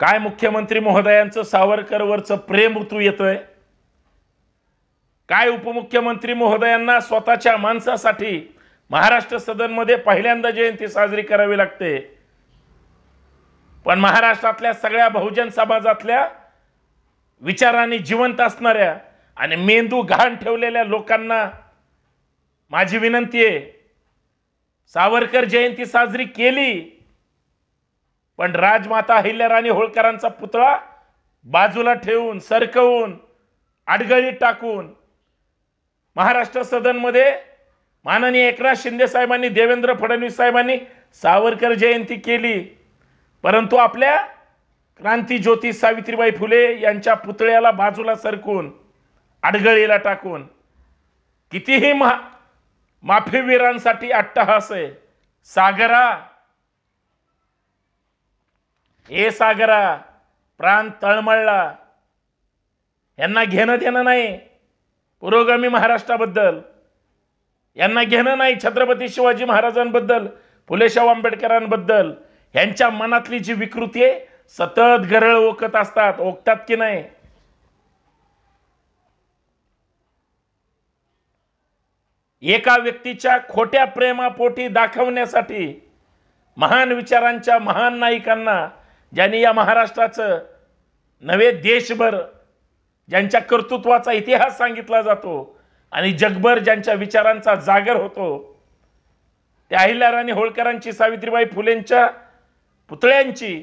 काय मुख्यमंत्री महोदयांचं सावरकरवरचं प्रेम ऋतू येतोय काय उपमुख्यमंत्री महोदयांना स्वतःच्या माणसासाठी महाराष्ट्र सदनमध्ये पहिल्यांदा जयंती साजरी करावी लागते पण महाराष्ट्रातल्या सगळ्या बहुजन समाजातल्या विचारांनी जिवंत असणाऱ्या आणि मेंदू घाण ठेवलेल्या लोकांना माझी विनंती आहे सावरकर जयंती साजरी केली पण राजमाता अहिल्याराणी होळकरांचा पुतळा बाजूला ठेवून सरकवून अडगळीत टाकून महाराष्ट्र सदनमध्ये माननीय एकनाथ शिंदे साहेबांनी देवेंद्र फडणवीस साहेबांनी सावरकर जयंती केली परंतु आपल्या क्रांती ज्योती सावित्रीबाई फुले यांच्या पुतळ्याला बाजूला सरकून अडगळीला टाकून कितीही महा माफीवीरांसाठी अट्टहास आहे सागरा ए सागरा प्राण तळमळला यांना घेणं देणं नाही पुरोगामी महाराष्ट्राबद्दल यांना घेणं नाही छत्रपती शिवाजी महाराजांबद्दल फुलेशाह आंबेडकरांबद्दल यांच्या मनातली जी विकृती आहे सतत गरळ ओकत असतात ओकतात की नाही एका व्यक्तीच्या खोट्या प्रेमापोटी दाखवण्यासाठी महान विचारांच्या महान नायिकांना ज्यांनी या महाराष्ट्राचं नवे देशभर ज्यांच्या कर्तृत्वाचा इतिहास सांगितला जातो आणि जगभर ज्यांच्या विचारांचा जागर होतो त्या राणी होळकरांची सावित्रीबाई फुलेंच्या पुतळ्यांची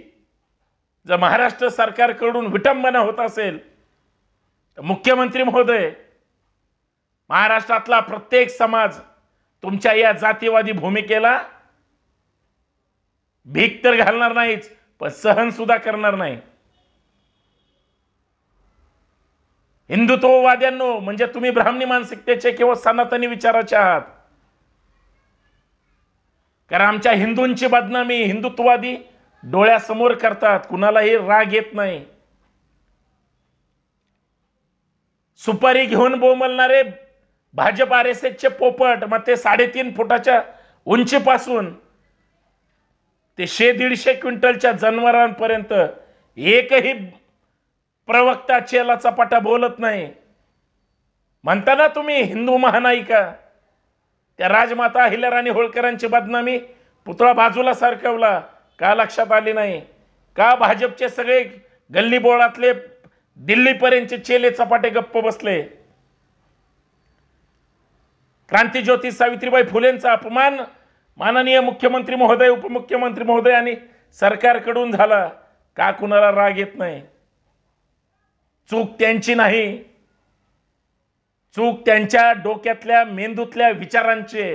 जर महाराष्ट्र सरकारकडून विटंबना होत असेल तर मुख्यमंत्री महोदय महाराष्ट्रातला प्रत्येक समाज तुमच्या या जातीवादी भूमिकेला भीक तर घालणार नाहीच पण सहन सुद्धा करणार नाही हिंदुत्ववाद्यांनो म्हणजे तुम्ही ब्राह्मणी मानसिकतेचे किंवा सनातनी विचाराचे आहात कारण आमच्या हिंदूंची बदनामी हिंदुत्ववादी डोळ्यासमोर करतात कुणालाही राग येत नाही सुपारी घेऊन बोमलणारे भाजप आर एस एसचे पोपट मग ते साडेतीन फुटाच्या उंचीपासून ते शे दीडशे क्विंटलच्या जनावरांपर्यंत एकही प्रवक्ता चेला चपाटा बोलत नाही म्हणता ना तुम्ही हिंदू महानायिका त्या राजमाता अहिल्याराणी होळकरांची बदनामी पुतळा बाजूला सरकवला का लक्षात आली नाही का भाजपचे सगळे गल्लीबोळातले दिल्लीपर्यंतचे चेले चपाटे गप्प बसले क्रांतीज्योती सावित्रीबाई फुलेंचा अपमान माननीय मुख्यमंत्री महोदय उपमुख्यमंत्री महोदय आणि सरकारकडून झाला का कुणाला राग येत नाही चूक त्यांची नाही चूक त्यांच्या डोक्यातल्या मेंदूतल्या विचारांचे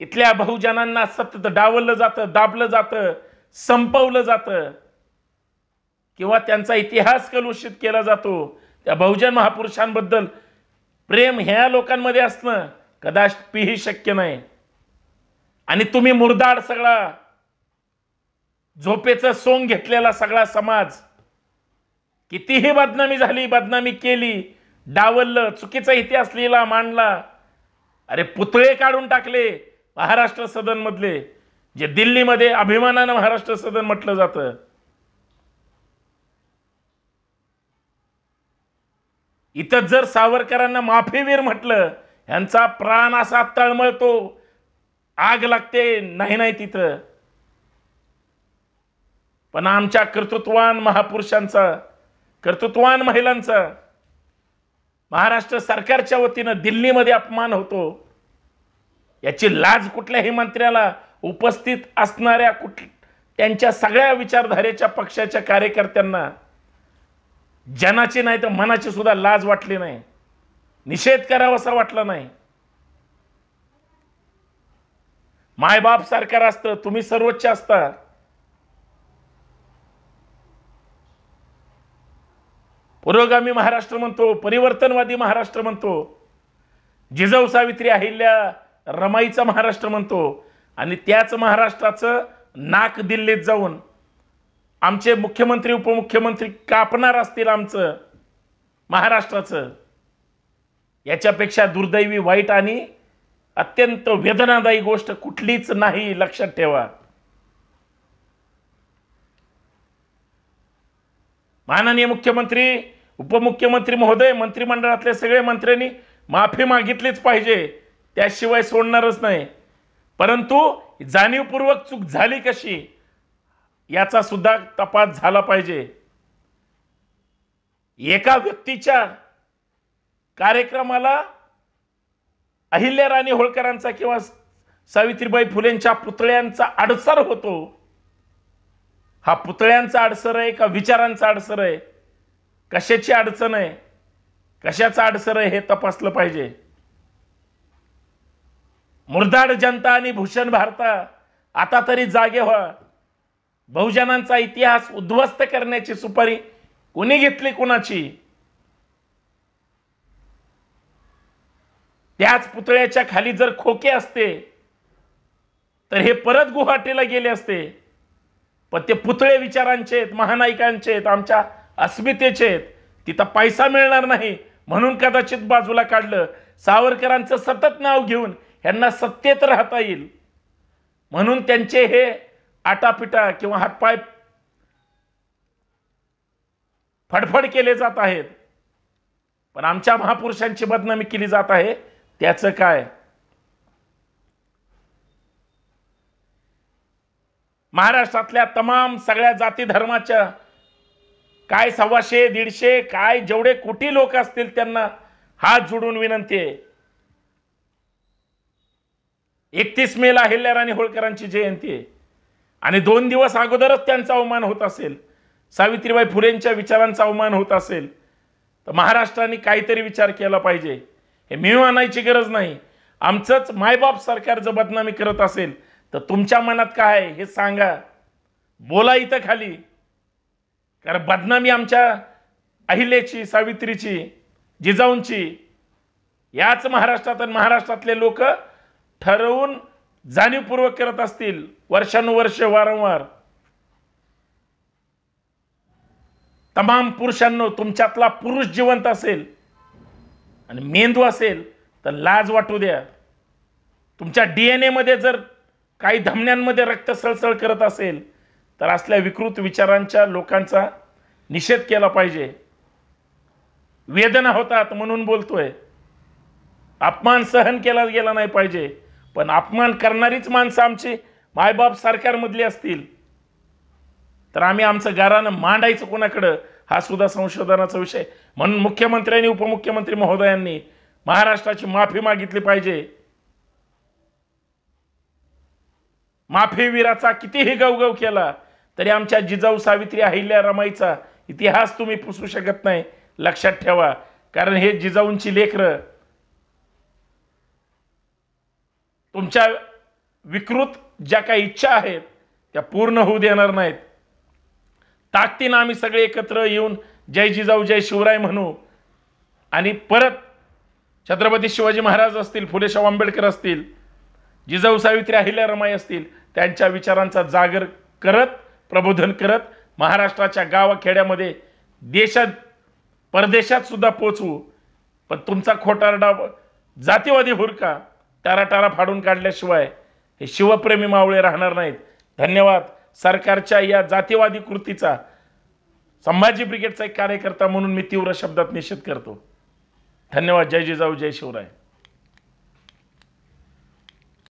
इथल्या बहुजनांना सतत डावलं जातं दाबलं जातं संपवलं जातं किंवा त्यांचा इतिहास कलुषित केला जातो त्या बहुजन महापुरुषांबद्दल प्रेम ह्या लोकांमध्ये असणं ही शक्य नाही आणि तुम्ही मुर्दाड सगळा झोपेचा सोंग घेतलेला सगळा समाज कितीही बदनामी झाली बदनामी केली डावललं चुकीचा इतिहास लिहिला मांडला अरे पुतळे काढून टाकले महाराष्ट्र सदन मधले जे दिल्लीमध्ये अभिमानानं महाराष्ट्र सदन म्हटलं जातं इथं जर सावरकरांना माफीवीर म्हटलं ह्यांचा प्राण असा तळमळतो आग लागते नाही नाही तिथं पण आमच्या कर्तृत्वान महापुरुषांचा कर्तृत्वान महिलांचा महाराष्ट्र सरकारच्या वतीनं दिल्लीमध्ये अपमान होतो याची लाज कुठल्याही मंत्र्याला उपस्थित असणाऱ्या कुठ त्यांच्या सगळ्या विचारधारेच्या पक्षाच्या कार्यकर्त्यांना जनाची नाही तर मनाची सुद्धा लाज वाटली नाही निषेध करावासा वाटला नाही मायबाप सरकार असतं तुम्ही सर्वोच्च असता पुरोगामी महाराष्ट्र म्हणतो परिवर्तनवादी महाराष्ट्र म्हणतो जिजाऊ सावित्री अहिल्या रमाईचा महाराष्ट्र म्हणतो आणि त्याच महाराष्ट्राचं नाक दिल्लीत जाऊन आमचे मुख्यमंत्री उपमुख्यमंत्री कापणार असतील आमचं महाराष्ट्राचं याच्यापेक्षा दुर्दैवी वाईट आणि अत्यंत वेदनादायी गोष्ट कुठलीच नाही लक्षात ठेवा माननीय मुख्यमंत्री उपमुख्यमंत्री महोदय मंत्रिमंडळातल्या सगळे मंत्र्यांनी माफी मागितलीच पाहिजे त्याशिवाय सोडणारच नाही परंतु जाणीवपूर्वक चूक झाली कशी याचा सुद्धा तपास झाला पाहिजे एका व्यक्तीच्या कार्यक्रमाला अहिल्या राणी होळकरांचा किंवा सावित्रीबाई फुलेंच्या पुतळ्यांचा अडसर होतो हा पुतळ्यांचा अडसर आहे का विचारांचा अडसर आहे कशाची अडचण आहे कशाचा अडसर आहे हे तपासलं पाहिजे मुर्दाड जनता आणि भूषण भारता आता तरी जागे व्हा बहुजनांचा इतिहास उद्ध्वस्त करण्याची सुपारी कोणी घेतली कोणाची त्याच पुतळ्याच्या खाली जर खोके असते तर हे परत गुवाहाटीला गेले असते पण ते पुतळे विचारांचे आहेत महानायकांचे आहेत आमच्या अस्मितेचे आहेत तिथं पैसा मिळणार नाही म्हणून कदाचित बाजूला काढलं सावरकरांचं सतत नाव घेऊन ह्यांना सत्तेत राहता येईल म्हणून त्यांचे हे आटापिटा किंवा हातपाय फडफड केले जात आहेत पण आमच्या महापुरुषांची बदनामी केली जात आहे त्याचं काय महाराष्ट्रातल्या तमाम सगळ्या जाती धर्माच्या काय सव्वाशे दीडशे काय जेवढे कोटी लोक असतील त्यांना हात जोडून विनंती आहे एकतीस मेला राणी होळकरांची जयंती आहे आणि दोन दिवस अगोदरच त्यांचा अवमान होत असेल सावित्रीबाई फुलेंच्या विचारांचा अवमान होत असेल तर महाराष्ट्राने काहीतरी विचार केला पाहिजे हे मी आणायची गरज नाही आमचंच मायबाप सरकार जर बदनामी करत असेल तर तुमच्या मनात काय आहे हे सांगा बोला इथं खाली कारण बदनामी आमच्या अहिल्याची सावित्रीची जिजाऊंची याच महाराष्ट्रात आणि महाराष्ट्रातले लोक ठरवून जाणीवपूर्वक करत असतील वर्षानुवर्ष वारंवार तमाम पुरुषांनो तुमच्यातला पुरुष जिवंत असेल आणि मेंदू असेल तर लाज वाटू द्या तुमच्या डी एन एमध्ये जर काही धमन्यांमध्ये रक्त सळसळ करत असेल तर असल्या विकृत विचारांच्या लोकांचा निषेध केला पाहिजे वेदना होतात म्हणून बोलतोय अपमान सहन केला गेला नाही पाहिजे पण अपमान करणारीच माणसं आमची मायबाप सरकारमधली असतील तर आम्ही आमचं गारानं मांडायचं कोणाकडं हा सुद्धा संशोधनाचा विषय म्हणून मुख्यमंत्री आणि उपमुख्यमंत्री महोदयांनी महाराष्ट्राची माफी मागितली पाहिजे माफीवीराचा कितीही गवगव केला तरी आमच्या जिजाऊ सावित्री अहिल्या रमाईचा इतिहास तुम्ही पुसू शकत नाही लक्षात ठेवा कारण हे जिजाऊंची लेकर तुमच्या विकृत ज्या काही इच्छा आहेत त्या पूर्ण होऊ देणार नाहीत ताकदीनं आम्ही सगळे एकत्र येऊन जय जिजाऊ जय शिवराय म्हणू आणि परत छत्रपती शिवाजी महाराज असतील फुले आंबेडकर असतील जिजाऊ सावित्री अहिल्या रमाई असतील त्यांच्या विचारांचा जागर करत प्रबोधन करत महाराष्ट्राच्या गावाखेड्यामध्ये देशात परदेशात सुद्धा पोचवू पण तुमचा खोटारडा जातीवादी हुरका टाराटारा फाडून काढल्याशिवाय हे शिवप्रेमी मावळे राहणार नाहीत धन्यवाद सरकारच्या या जातीवादी कृतीचा संभाजी ब्रिगेडचा एक कार्यकर्ता म्हणून मी तीव्र शब्दात निषेध करतो धन्यवाद जय जिजाऊ जय शिवराय